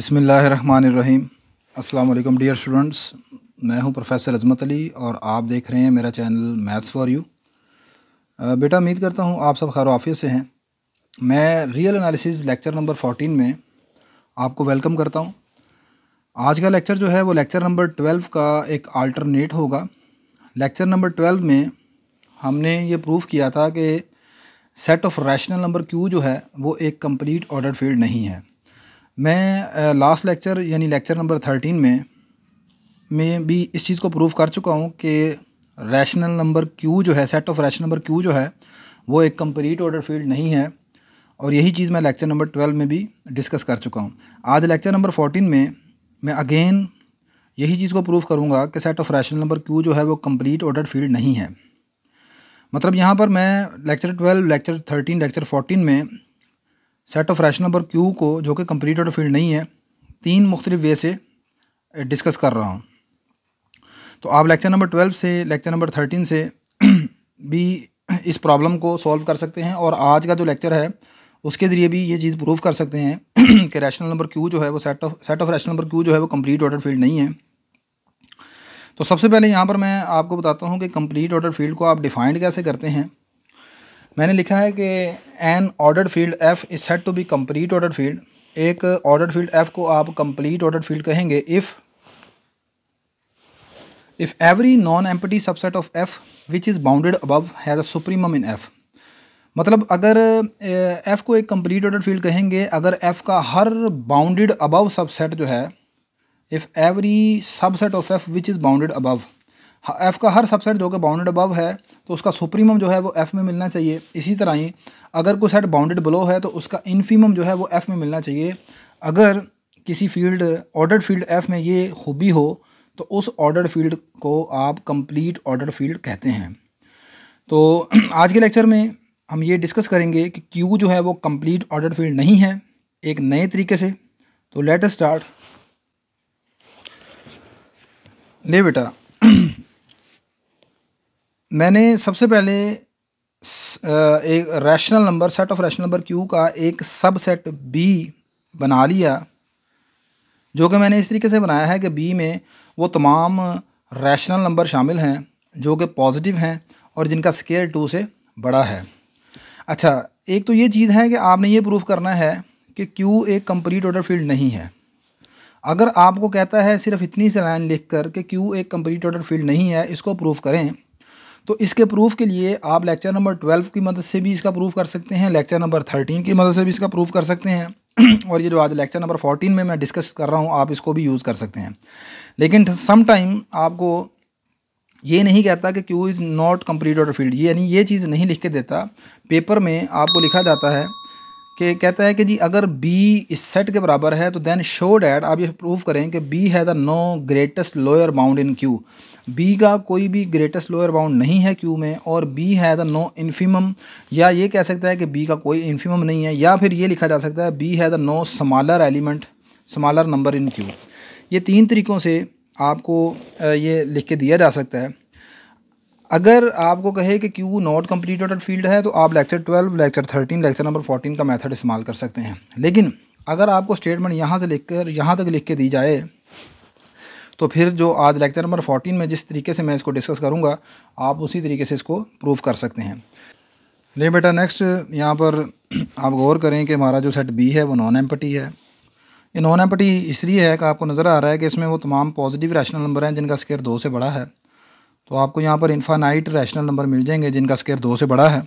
बिसमीम् अल्लाम dear students मैं हूं प्रोफेसर अजमत अली और आप देख रहे हैं मेरा चैनल मैथ्स फॉर यू बेटा उम्मीद करता हूं आप सब खैर आफियत से हैं मैं real analysis lecture number fourteen में आपको वेलकम करता हूं आज का लेक्चर जो है वो लेक्चर नंबर ट्वेल्व का एक आल्टरनेट होगा लेक्चर नंबर ट्वेल्व में हमने ये प्रूव किया था कि set of rational number Q जो है वो एक कम्प्लीट ऑर्डर फील्ड नहीं है मैं लास्ट लेक्चर यानी लेक्चर नंबर थर्टीन में मैं भी इस चीज़ को प्रूव कर चुका हूँ कि रैशनल नंबर क्यू जो है set of rational number Q जो है वो एक कंप्लीट ऑर्डर फील्ड नहीं है और यही चीज़ मैं लेक्चर नंबर ट्वेल्व में भी डिस्कस कर चुका हूँ आज लेक्चर नंबर फोर्टीन में मैं अगेन यही चीज़ को प्रूव करूँगा कि set of rational number Q जो है वो कम्प्लीट ऑर्डर फील्ड नहीं है मतलब यहाँ पर मैं lecture twelve lecture thirteen lecture fourteen में set of rational number Q को जो कि कम्प्लीट ऑर्डर फील्ड नहीं है तीन मुख्तलिफ वे से डिस्कस eh, कर रहा हूँ तो आप लेक्चर नंबर ट्वेल्व से लेक्चर नंबर थर्टीन से भी इस प्रॉब्लम को सॉल्व कर सकते हैं और आज का जो लेक्चर है उसके ज़रिए भी ये चीज़ प्रूव कर सकते हैं कि रैशनल नंबर क्यू जो है वो set of set of rational number Q जो है वो कम्प्लीट ऑर्डर फील्ड नहीं है तो सबसे पहले यहाँ पर मैं आपको बताता हूँ कि कम्प्लीट ऑर्डर फील्ड को आप डिफाइंड कैसे करते हैं मैंने लिखा है कि an order field F is set to be complete order field एक ऑर्डर फील्ड एफ़ को आप कंप्लीट ऑर्डर फील्ड कहेंगे if if every non empty subset of F which is bounded above has supreme in F मतलब अगर F को एक complete order field कहेंगे अगर एफ का हर बाउंडेड अबव सबसेट जो है if every subset of F which is bounded above F का हर सबसेट जो कि बाउंडेड अबव है तो उसका सुप्रीमम जो है वो एफ़ में मिलना चाहिए इसी तरह ही अगर कोई सेट बाउंडेड बिलो है तो उसका इनफीमम जो है वो एफ़ में मिलना चाहिए अगर किसी फील्ड ऑर्डर्ड फील्ड एफ़ में ये खूबी हो तो उस ऑर्डर्ड फील्ड को आप कंप्लीट ऑर्डर फील्ड कहते हैं तो आज के लेक्चर में हम ये डिस्कस करेंगे कि क्यू जो है वो कंप्लीट ऑर्डर फील्ड नहीं है एक नए तरीके से तो लेट स्टार्ट ले बेटा मैंने सबसे पहले एक rational number set of rational number Q का एक सब सेट बी बना लिया जो कि मैंने इस तरीके से बनाया है कि बी में वो तमाम रैशनल नंबर शामिल हैं जो कि पॉजिटिव हैं और जिनका स्केयर टू से बड़ा है अच्छा एक तो ये चीज़ है कि आपने ये प्रूफ करना है कि क्यू एक कंप्लीट ऑर्डर फील्ड नहीं है अगर आपको कहता है सिर्फ इतनी सी लाइन लिख कर कि क्यू एक कंप्लीट ऑर्डर फील्ड नहीं है इसको प्रूफ करें तो इसके प्रूफ के लिए आप लेक्चर नंबर ट्वेल्व की मदद से भी इसका प्रूफ कर सकते हैं लेक्चर नंबर थर्टीन की मदद से भी इसका प्रूफ कर सकते हैं और ये जो आज लेक्चर नंबर फोर्टीन में मैं डिस्कस कर रहा हूँ आप इसको भी यूज़ कर सकते हैं लेकिन सम टाइम आपको ये नहीं कहता कि Q is not complete out field ये यानी ये चीज़ नहीं लिख के देता पेपर में आपको लिखा जाता है कि कहता है कि जी अगर बी इस सेट के बराबर है तो देन शो डैट आप ये प्रूव करें कि बी है the no greatest lower bound in Q B का कोई भी ग्रेटेस्ट लोअर बाउंड नहीं है क्यू में और बी है द नो इन्फीमम या ये कह सकता है कि बी का कोई इन्फीमम नहीं है या फिर ये लिखा जा सकता है बी है the no smaller element smaller number in Q ये तीन तरीक़ों से आपको ये लिख के दिया जा सकता है अगर आपको कहे कि क्यू नॉट कंप्लीटेड फील्ड है तो आप lecture twelve lecture thirteen lecture number fourteen का मैथड इस्तेमाल कर सकते हैं लेकिन अगर आपको स्टेटमेंट यहाँ से लिख कर यहाँ तक लिख के दी जाए तो फिर जो आज लेक्चर नंबर फोर्टीन में जिस तरीके से मैं इसको डिस्कस करूँगा आप उसी तरीके से इसको प्रूव कर सकते हैं ले बेटा नेक्स्ट यहाँ पर आप गौर करें कि हमारा जो सेट बी है वो नॉन एम्पटी है ये नॉन एम्पटी इसलिए है कि आपको नज़र आ रहा है कि इसमें वो तमाम पॉजिटिव रैशनल नंबर हैं जिनका स्केयर दो से बड़ा है तो आपको यहाँ पर इन्फानाइट रैशनल नंबर मिल जाएंगे जिनका स्केयर दो से बड़ा है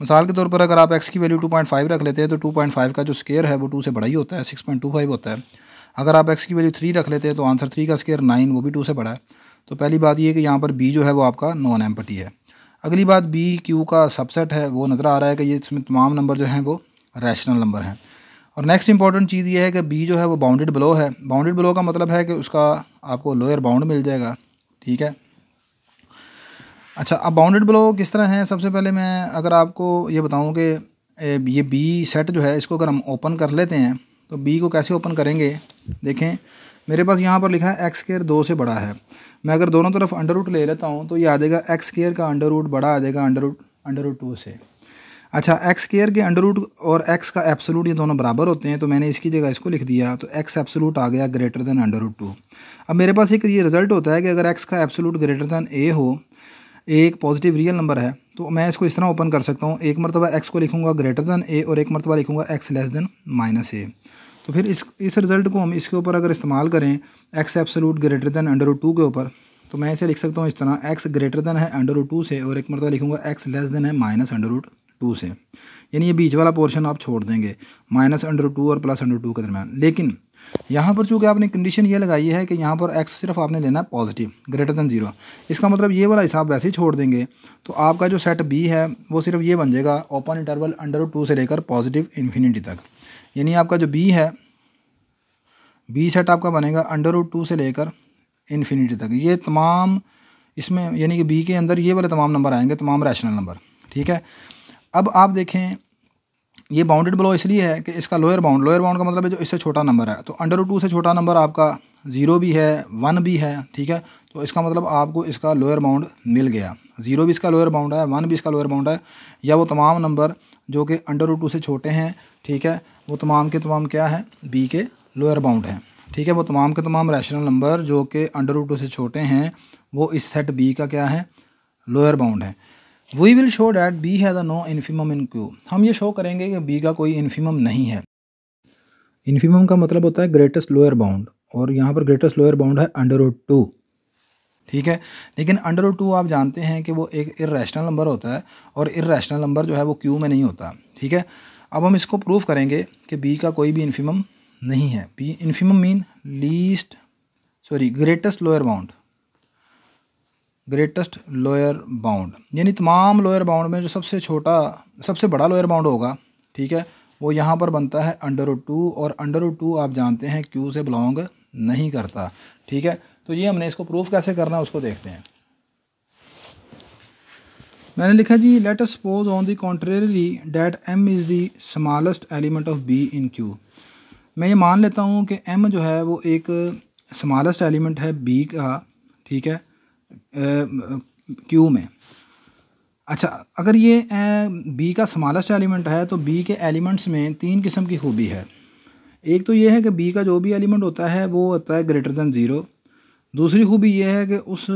मिसाल के तौर पर अगर आप एक्स की वैल्यू टू पॉइंट फाइव रख लेते हैं तो टू पॉइंट फाइव का जो स्केयर है वो टू से बड़ा ही होता है सिक्स पॉइंट टू फाइव होता है अगर आप एक्स की वैल्यू थ्री रख लेते हैं तो आंसर थ्री का स्केयर नाइन वो भी टू से बड़ा है तो पहली बात ये कि यहाँ पर बी जो है वो आपका नॉन एम्पटी है अगली बात बी क्यू का सबसेट है वो नज़र आ रहा है कि ये इसमें तमाम नंबर जो हैं वो रैशनल नंबर हैं और नेक्स्ट इंपॉर्टेंट चीज़ ये है कि बी जो है वो बाउंडेड ब्लो है बाउंडेड ब्लो का मतलब है कि उसका आपको लोअर बाउंड मिल जाएगा ठीक है अच्छा अब बाउंडेड ब्लो किस तरह हैं सबसे पहले मैं अगर आपको ये बताऊँ कि ये बी सेट जो है इसको अगर हम ओपन कर लेते हैं तो बी को कैसे ओपन करेंगे देखें मेरे पास यहाँ पर लिखा है एक्स केयर दो से बड़ा है मैं अगर दोनों तरफ अंडर रूट ले लेता हूँ तो ये आ जाएगा एक्स केयर का अंडर रूट बड़ा आ जाएगा under root under root two से अच्छा एक्स केयर के अंडर रूट और एक्स का एप्सोलूट ये दोनों बराबर होते हैं तो मैंने इसकी जगह इसको लिख दिया तो एक्स एप्सोलूट आ गया greater than under root two अब मेरे पास एक ये रिज़ल्ट होता है कि अगर एक्स का एप्सोलूट ग्रेटर दैन ए हो ए एक पॉजिटिव रियल नंबर है तो मैं इसको इस तरह ओपन कर सकता हूँ एक मरतबा एक्स को लिखूंगा ग्रेटर दैन ए और एक मरतबा लिखूंगा X less than minus A तो फिर इस इस रिज़ल्ट को हम इसके ऊपर अगर इस्तेमाल करें X absolute greater than under two के ऊपर तो मैं इसे लिख सकता हूँ इस तरह एक्स ग्रेटर दैन है अंडर टू से और एक मरतबा लिखूँगा एक्स लेस दैन है माइनस अंडर टू से यानी ये बीच वाला पोर्शन आप छोड़ देंगे माइनस अंडर टू और प्लस अंडर टू के दरमियान लेकिन यहाँ पर चूँकि आपने कंडीशन ये लगाई है कि यहाँ पर एक्स सिर्फ आपने लेना है पॉजिटिव ग्रेटर दैन जीरो इसका मतलब ये वाला हिसाब वैसे ही छोड़ देंगे तो आपका जो सेट बी है वो सिर्फ ये बन जाएगा ओपन इंटरवल अंडर टू से लेकर पॉजिटिव इन्फिनिटी तक यानी आपका जो बी है बी सेट आपका बनेगा अंडर रूट टू से लेकर इन्फिनिटी तक ये तमाम इसमें यानी कि बी के अंदर ये वाले तमाम नंबर आएंगे तमाम रैशनल नंबर ठीक है अब आप देखें ये बाउंडेड ब्लो इसलिए है कि इसका लोअर बाउंड लोअर बाउंड का मतलब है जो इससे छोटा नंबर है तो अंडर टू से छोटा नंबर आपका ज़ीरो भी है वन भी है ठीक है तो इसका मतलब आपको इसका लोअर बाउंड मिल गया ज़ीरो भी इसका लोअर बाउंड है वन भी इसका लोअर बाउंड है या वो तमाम नंबर जो कि अंडर टू से छोटे हैं ठीक है वो तमाम के तमाम क्या है बी के लोअर बाउंड हैं ठीक है वो तमाम के तमाम रैशनल नंबर जो कि अंडर रूट से छोटे हैं वो इस सेट बी का क्या है लोअर बाउंड है we will show that B has a no infimum in Q हम ये शो करेंगे कि बी का कोई इन्फीम नहीं है इनफीम का मतलब होता है ग्रेटेस्ट लोअर बाउंड और यहाँ पर ग्रेटेस्ट लोअर बाउंड है अंडर रूट टू ठीक है लेकिन अंडर टू आप जानते हैं कि वो एक इरेशनल नंबर होता है और इरेशनल नंबर जो है वो क्यू में नहीं होता ठीक है अब हम इसको प्रूफ करेंगे कि बी का कोई भी इन्फीमम नहीं है B infimum mean least sorry greatest lower bound greatest lower bound यानी तमाम लोअर बाउंड में जो सबसे छोटा सबसे बड़ा लोअर बाउंड होगा ठीक है वो यहाँ पर बनता है अंडर टू और अंडर ओ टू आप जानते हैं क्यू से बिलोंग नहीं करता ठीक है तो ये हमने इसको प्रूफ कैसे करना है उसको देखते हैं मैंने लिखा जी let us suppose on the contrary that M is the smallest element of B in Q मैं ये मान लेता हूँ कि एम जो है वो एक स्मॉलेस्ट एलिमेंट है बी का ठीक है क्यू में अच्छा अगर ये बी का स्मॉलेस्ट एलिमेंट है तो बी के एलिमेंट्स में तीन किस्म की खूबी है एक तो ये है कि बी का जो भी एलिमेंट होता है वो होता है ग्रेटर दैन ज़ीरो दूसरी खूबी यह है कि उस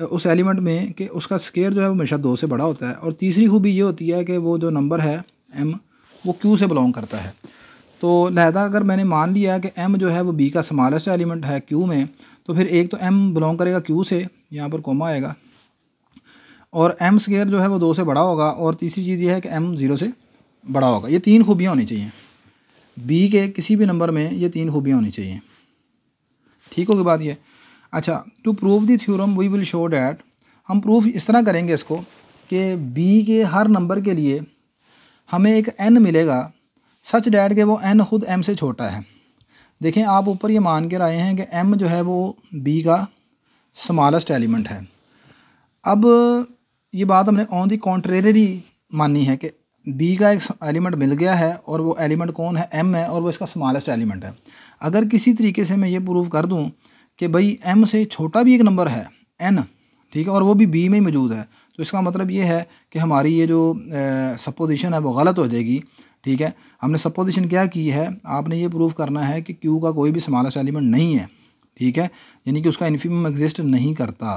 उस एलिमेंट में कि उसका स्केयर जो है वो हमेशा दो से बड़ा होता है और तीसरी खूबी ये होती है कि वो जो नंबर है एम वो क्यू से बिलोंग करता है तो लहदा अगर मैंने मान लिया कि एम जो है वो बी का स्मॉलेस्ट एलिमेंट है क्यू में तो फिर एक तो एम बिलोंग करेगा क्यू से यहाँ पर कोमा आएगा और एम स्केयर जो है वो दो से बड़ा होगा और तीसरी चीज़ ये है कि एम ज़ीरो से बड़ा होगा ये तीन खूबियाँ होनी चाहिए बी के किसी भी नंबर में ये तीन खूबियाँ होनी चाहिए ठीक होगी बात यह अच्छा to prove the theorem we will show that हम प्रूफ इस तरह करेंगे इसको कि बी के हर नंबर के लिए हमें एक एन मिलेगा सच डैट के वो एन खुद एम से छोटा है देखें आप ऊपर ये मान कर आए हैं कि एम जो है वो बी का स्मॉलेस्ट एलिमेंट है अब ये बात हमने ऑन दी कॉन्ट्रेरी मानी है कि बी का एक एलिमेंट मिल गया है और वो एलिमेंट कौन है एम है और वो इसका स्मॉलेस्ट एलिमेंट है अगर किसी तरीके से मैं ये प्रूव कर दूँ कि भाई एम से छोटा भी एक नंबर है एन ठीक है और वो भी बी में ही मौजूद है तो इसका मतलब ये है कि हमारी ये जो सपोजिशन है वो गलत हो जाएगी ठीक है हमने सपोजिशन क्या की है आपने ये प्रूव करना है कि क्यू का कोई भी समालस एलिमेंट नहीं है ठीक है यानी कि उसका इन्फीम एग्जिस्ट नहीं करता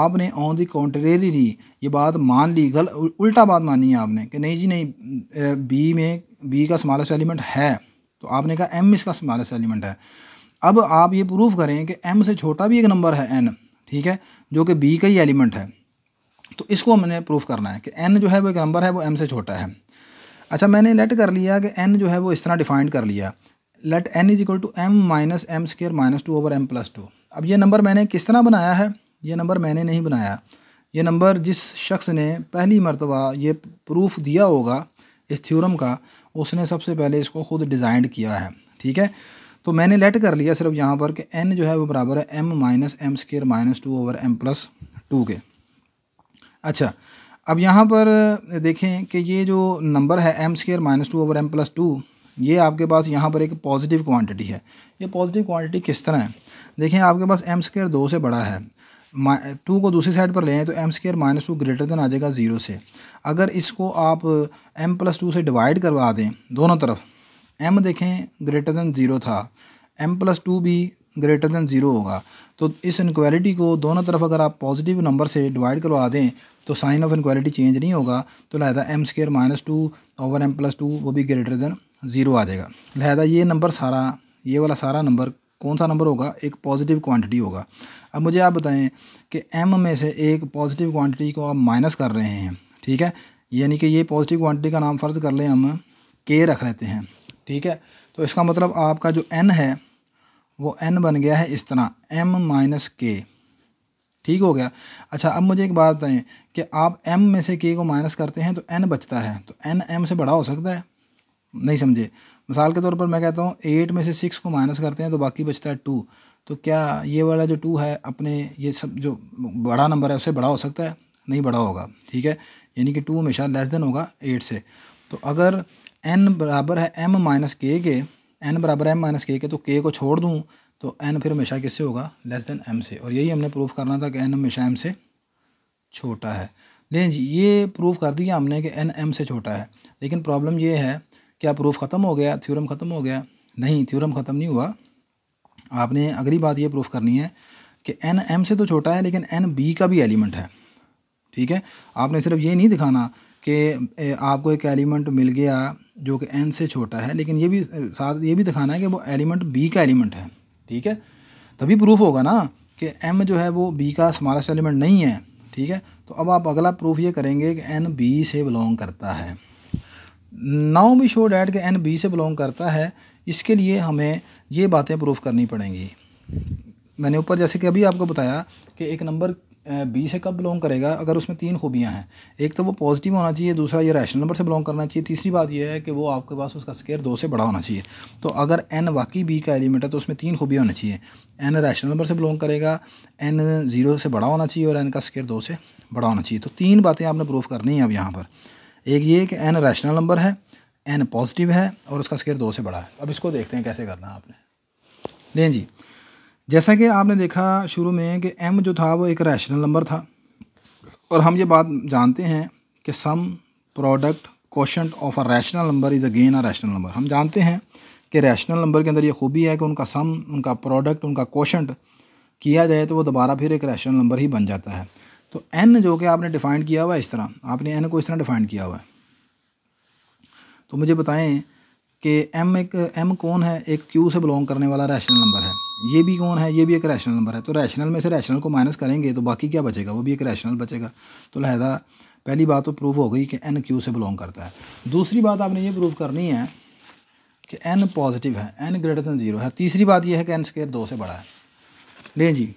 आपने ऑन दी कॉन्ट्रेरी ये बात मान ली गल उल्टा बात मानी है आपने कि नहीं जी नहीं बी में बी का समालस एलिमेंट है तो आपने कहा एम इसका समालस एलिमेंट है अब आप ये प्रूफ करें कि एम से छोटा भी एक नंबर है एन ठीक है जो कि बी का ही एलिमेंट है तो इसको हमने प्रूफ करना है कि एन जो है वो एक नंबर है वो एम से छोटा है अच्छा मैंने लेट कर लिया कि एन जो है वो इस तरह डिफाइंड कर लिया let N is equal to M minus M square minus two over M plus two अब ये नंबर मैंने किस तरह बनाया है ये नंबर मैंने नहीं बनाया ये नंबर जिस शख्स ने पहली मरतबा ये प्रूफ दिया होगा इस थ्योरम का उसने सबसे पहले इसको ख़ुद डिज़ाइंड किया है ठीक है तो मैंने लेट कर लिया सिर्फ यहाँ पर कि एन जो है वो बराबर है M minus M square minus two over M plus two के अच्छा अब यहाँ पर देखें कि ये जो नंबर है M square minus two over M plus two ये आपके पास यहाँ पर एक पॉजिटिव क्वांटिटी है ये पॉजिटिव क्वांटिटी किस तरह है देखें आपके पास एम स्केयर दो से बड़ा है टू को दूसरी साइड पर ले तो M square minus two greater than आ जाएगा ज़ीरो से अगर इसको आप एम प्लस टू से डिवाइड करवा दें दोनों तरफ एम देखें ग्रेटर दैन ज़ीरो था एम प्लस टू भी ग्रेटर दैन ज़ीरो होगा तो इस इनक्वालिटी को दोनों तरफ अगर आप पॉजिटिव नंबर से डिवाइड करवा दें तो साइन ऑफ इनक्वालिटी चेंज नहीं होगा तो लहजा M square minus two over M plus two वो भी ग्रेटर दैन ज़ीरो आ जाएगा लहदा ये नंबर सारा ये वाला सारा नंबर कौन सा नंबर होगा एक पॉजिटिव क्वान्टिटी होगा अब मुझे आप बताएँ कि एम में से एक पॉजिटिव क्वान्टिटी को आप माइनस कर रहे हैं ठीक है यानी कि ये पॉजिटिव क्वान्टिटी का नाम फ़र्ज़ कर लें हम के रख लेते हैं ठीक है तो इसका मतलब आपका जो एन है वो एन बन गया है इस तरह एम माइनस के ठीक हो गया अच्छा अब मुझे एक बात बताएं कि आप एम में से के को माइनस करते हैं तो एन बचता है तो एन एम से बड़ा हो सकता है नहीं समझे मिसाल के तौर पर मैं कहता हूँ एट में से सिक्स को माइनस करते हैं तो बाकी बचता है टू तो क्या ये वाला जो टू है अपने ये सब जो बड़ा नंबर है उससे बड़ा हो सकता है नहीं बड़ा होगा ठीक है यानी कि टू हमेशा लेस देन होगा एट से तो अगर एन बराबर है एम माइनस के के एन बराबर एम माइनस के के तो के को छोड़ दूँ तो एन फिर हमेशा किससे होगा लेस देन एम से और यही हमने प्रूफ करना था कि एन हमेशा एम से छोटा है लेकिन ये प्रूफ कर दिया हमने कि एन एम से छोटा है लेकिन प्रॉब्लम ये है क्या प्रूफ ख़त्म हो गया थ्योरम ख़त्म हो गया नहीं थ्योरम ख़त्म नहीं हुआ आपने अगली बात ये प्रूफ करनी है कि एन एम से तो छोटा है लेकिन एन बी का भी एलिमेंट है ठीक है आपने सिर्फ ये नहीं दिखाना कि आपको एक एलिमेंट मिल गया जो कि एन से छोटा है लेकिन ये भी साथ ये भी दिखाना है कि वो एलिमेंट बी का एलिमेंट है ठीक है तभी प्रूफ होगा ना कि एम जो है वो बी का स्मॉलेस्ट एलिमेंट नहीं है ठीक है तो अब आप अगला प्रूफ ये करेंगे कि एन बी से बिलोंग करता है नाउ बी शो डैट कि एन बी से बिलोंग करता है इसके लिए हमें ये बातें प्रूफ करनी पड़ेंगी मैंने ऊपर जैसे कि अभी आपको बताया कि एक नंबर बी से कब बिलोंग करेगा अगर उसमें तीन खूबियाँ हैं एक तो वो पॉजिटिव होना चाहिए दूसरा ये रैशनल नंबर से बिलोंग करना चाहिए तीसरी बात यह है कि वो आपके पास उसका स्केयर दो से बड़ा होना चाहिए तो अगर एन वाकई बी का एलिमेंट है तो उसमें तीन खूबियाँ होनी चाहिए एन रैशनल नंबर से बिलोंग करेगा एन ज़ीरो से बड़ा होना चाहिए और एन का स्केयर दो से बड़ा होना चाहिए तो तीन बातें आपने प्रूफ करनी है अब यहाँ पर एक ये कि एन रैशनल नंबर है एन पॉजिटिव है और उसका स्केयर दो से बड़ा है अब इसको देखते हैं कैसे करना है आपने लें जी जैसा कि आपने देखा शुरू में कि एम जो था वो एक रैशनल नंबर था और हम ये बात जानते हैं कि sum product question of a rational number is again a rational number हम जानते हैं कि रैशनल नंबर के अंदर ये खूबी है कि उनका सम उनका प्रोडक्ट उनका क्वेश्चन किया जाए तो वो दोबारा फिर एक रैशनल नंबर ही बन जाता है तो एन जो कि आपने डिफ़ाइंड किया हुआ है इस तरह आपने एन को इस तरह डिफ़ाइंड किया हुआ है तो मुझे बताएं कि एम एक एम कौन है एक क्यू से बिलोंग करने वाला रैशनल नंबर है ये भी कौन है ये भी एक रैशनल नंबर है तो रैशनल में से रैशनल को माइनस करेंगे तो बाकी क्या बचेगा वो भी एक रैशनल बचेगा तो लहजा पहली बात तो प्रूफ हो गई कि एन क्यू से बिलोंग करता है दूसरी बात आपने ये प्रूफ करनी है कि एन पॉजिटिव है एन ग्रेटर दैन ज़ीरो है तीसरी बात यह है कि एन स्केयर दो से बड़ा है ले जी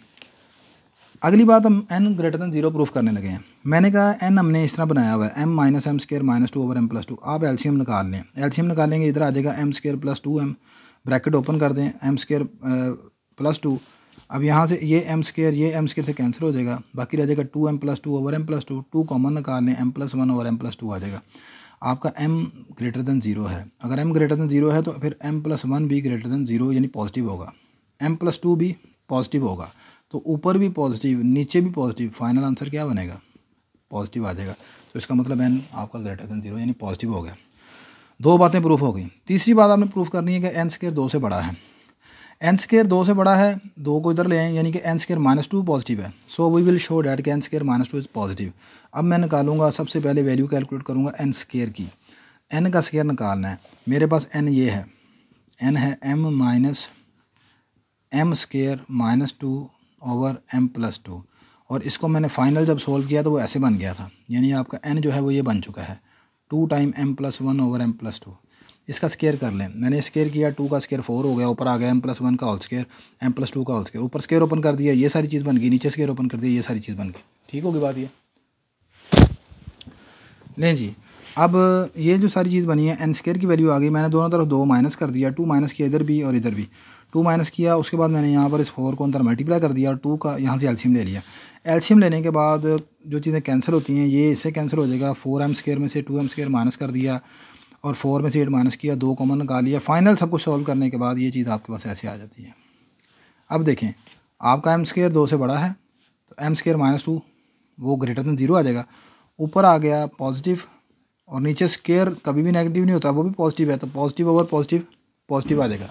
अगली बात हम N greater than zero proof करने लगे हैं मैंने कहा एन हमने इस तरह बनाया हुआ है M minus M square minus two over M plus two आप एलसीएम निकाल लें एलसीएम निकालेंगे इधर आ जाएगा M square plus two M bracket open कर दें एम स्केयर प्लस टू अब यहाँ से ये एम स्केयर ये एम स्केयर से कैंसिल हो जाएगा बाकी रह जाएगा two M plus two over M plus two two common निकाल लें M plus one over M plus two आ जाएगा आपका एम ग्रेटर दैन ज़ीरो है अगर एम ग्रेटर दैन ज़ीरो है तो फिर एम प्लस वन भी ग्रेटर दैन ज़ीरो यानी पॉजिटिव होगा एम प्लस टू भी पॉजिटिव होगा तो ऊपर भी पॉजिटिव नीचे भी पॉजिटिव फाइनल आंसर क्या बनेगा पॉजिटिव आ जाएगा तो इसका मतलब एन आपका ग्रेटर देन जीरो यानी पॉजिटिव हो गया दो बातें प्रूफ हो गई तीसरी बात आपने प्रूफ करनी है कि एन स्केयर दो से बड़ा है एन स्केयर दो से बड़ा है दो को इधर ले आए यानी कि N square minus two positive है so we will show that कि N square minus two is positive अब मैं निकालूंगा सबसे पहले वैल्यू कैलकुलेट करूंगा एन स्केयर की एन का स्केयर निकालना है मेरे पास एन ये है एन है M minus M square minus two over M plus two और इसको मैंने फाइनल जब सोल्व किया तो वो ऐसे बन गया था यानी आपका एन जो है वो ये बन चुका है two time M plus one over M plus two इसका स्केयर कर लें मैंने स्केयर किया टू का स्केयर फोर हो गया ऊपर आ गया एम प्लस वन का whole square M plus two का ऑल स्केयर ऊपर स्केयर ओपन कर दिया ये सारी चीज़ बन गई नीचे स्केयर ओपन कर दिया ये सारी चीज़ बन गई ठीक होगी बात ये नहीं जी अब ये जो सारी चीज़ बनी है एन स्केयर की वैल्यू आ गई मैंने दोनों तरफ दो माइनस कर दिया टू माइनस किया इधर भी और इधर भी टू माइनस किया उसके बाद मैंने यहाँ पर इस फोर को अंदर मल्टीप्लाई कर दिया और टू का यहाँ से एल्शियम ले लिया एल्शियम लेने के बाद जो चीज़ें कैंसिल होती हैं ये इससे कैंसिल हो जाएगा फोर एम स्केयर में से टू एम स्केयर माइनस कर दिया और फोर में से एट माइनस किया दो कॉमन निकाल लिया फाइनल सब कुछ सॉल्व करने के बाद ये चीज़ आपके पास ऐसे आ जाती है अब देखें आपका एम स्केयर दो से बड़ा है तो एम स्केयर माइनस टू वो ग्रेटर दैन ज़ीरो आ जाएगा ऊपर आ गया पॉजिटिव और नीचे स्केयर कभी भी नेगेटिव नहीं होता वो भी पॉजिटिव है तो पॉजिटिव ओवर पॉजिटिव पॉजिटिव आ जाएगा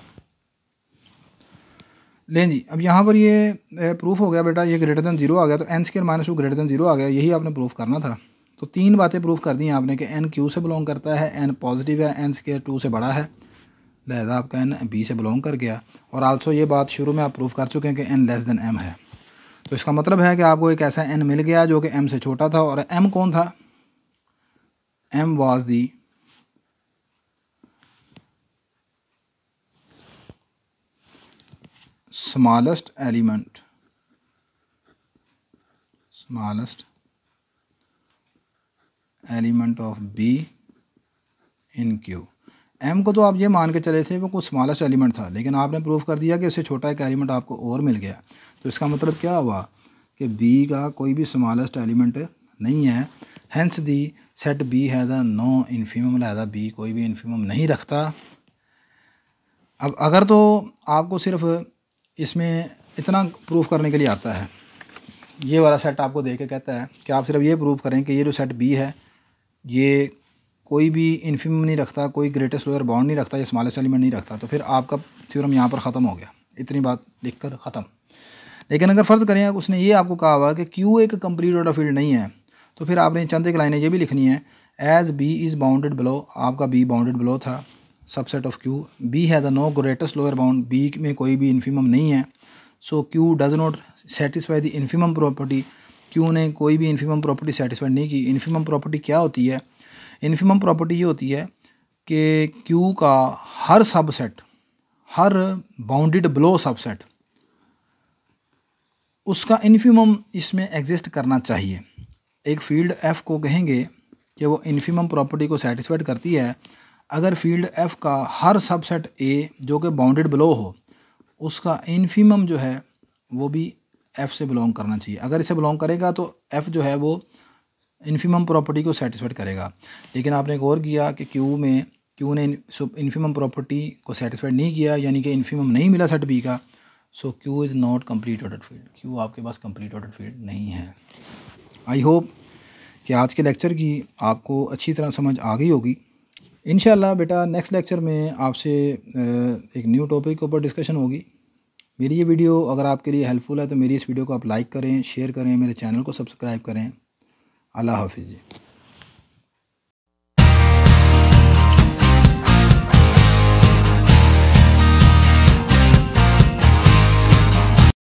लें जी अब यहाँ पर ये प्रूफ हो गया बेटा ये ग्रेटर देन जीरो आ गया तो N square minus two greater than zero आ गया यही आपने प्रूफ करना था तो तीन बातें प्रूफ कर दी आपने कि एन क्यू से बिलोंग करता है एन पॉजिटिव है एन स्केयर टू से बड़ा है लहजा आपका एन बी से बिलोंग कर गया और आल्सो ये बात शुरू में आप प्रूफ कर चुके हैं कि एन लेस देन एम है तो इसका मतलब है कि आपको एक ऐसा एन मिल गया जो कि एम से छोटा था और एम कौन था M was the smallest element smallest element of B in Q M को तो आप ये मान के चले थे वो कुछ स्मॉलेस्ट एलिमेंट था लेकिन आपने प्रूव कर दिया कि उससे छोटा एक एलिमेंट आपको और मिल गया तो इसका मतलब क्या हुआ कि बी का कोई भी स्मॉलेस्ट एलिमेंट नहीं है hence the set B has a no infimum लहदा बी कोई भी इन्फीम नहीं रखता अब अगर तो आपको सिर्फ इसमें इतना प्रूफ करने के लिए आता है ये वाला सेट आपको देख के कहता है कि आप सिर्फ ये प्रूफ करें कि ये जो सेट बी है ये कोई भी इन्फीम नहीं रखता कोई ग्रेटेस्ट लोअर बाउंड नहीं रखता या स्मॉलेस्ट एलिमेंट नहीं रखता तो फिर आपका थ्योरम यहाँ पर ख़त्म हो गया इतनी बात लिख कर ख़त्म लेकिन अगर फ़र्ज़ करें उसने ये आपको कहा हुआ कि क्यू एक कम्प्लीट ऑर्डर फील्ड नहीं है तो फिर आपने चंद एक लाइनें ये भी लिखनी है as B is bounded below आपका बी बाउंडेड बिलो था सबसेट ऑफ क्यू बी है the no greatest lower bound B में कोई भी इन्फीमम नहीं है so Q does not satisfy the infimum property Q ने कोई भी इन्फीमम प्रॉपर्टी सेटिसफाई नहीं की इन्फीमम प्रॉपर्टी क्या होती है इन्फीमम प्रॉपर्टी ये होती है कि क्यू का हर सबसेट हर बाउंडेड ब्लो सबसेट उसका इन्फीमम इसमें एग्जिस्ट करना चाहिए एक फील्ड एफ़ को कहेंगे कि वो इन्फीमम प्रॉपर्टी को सेटिस्फाइड करती है अगर फील्ड एफ़ का हर सबसेट ए जो कि बाउंडेड बिलो हो उसका इन्फीमम जो है वो भी एफ़ से बिलोंग करना चाहिए अगर इसे बिलोंग करेगा तो एफ़ जो है वो इन्फ़ीम प्रॉपर्टी को सेटिस्फाइड करेगा लेकिन आपने गौर किया कि क्यू में क्यू ने इन्फ़ीम प्रॉपर्टी को सेटिस्फाइड नहीं किया यानी कि इन्फ़ीम नहीं मिला सेट बी का so Q is not complete order field Q आपके पास कम्प्लीट ऑर्डर फील्ड नहीं है आई होप कि आज के लेक्चर की आपको अच्छी तरह समझ आ गई होगी इन बेटा नेक्स्ट लेक्चर में आपसे एक न्यू टॉपिक के ऊपर डिस्कशन होगी मेरी ये वीडियो अगर आपके लिए हेल्पफुल है तो मेरी इस वीडियो को आप लाइक करें शेयर करें मेरे चैनल को सब्सक्राइब करें अल्लाह हाफिज़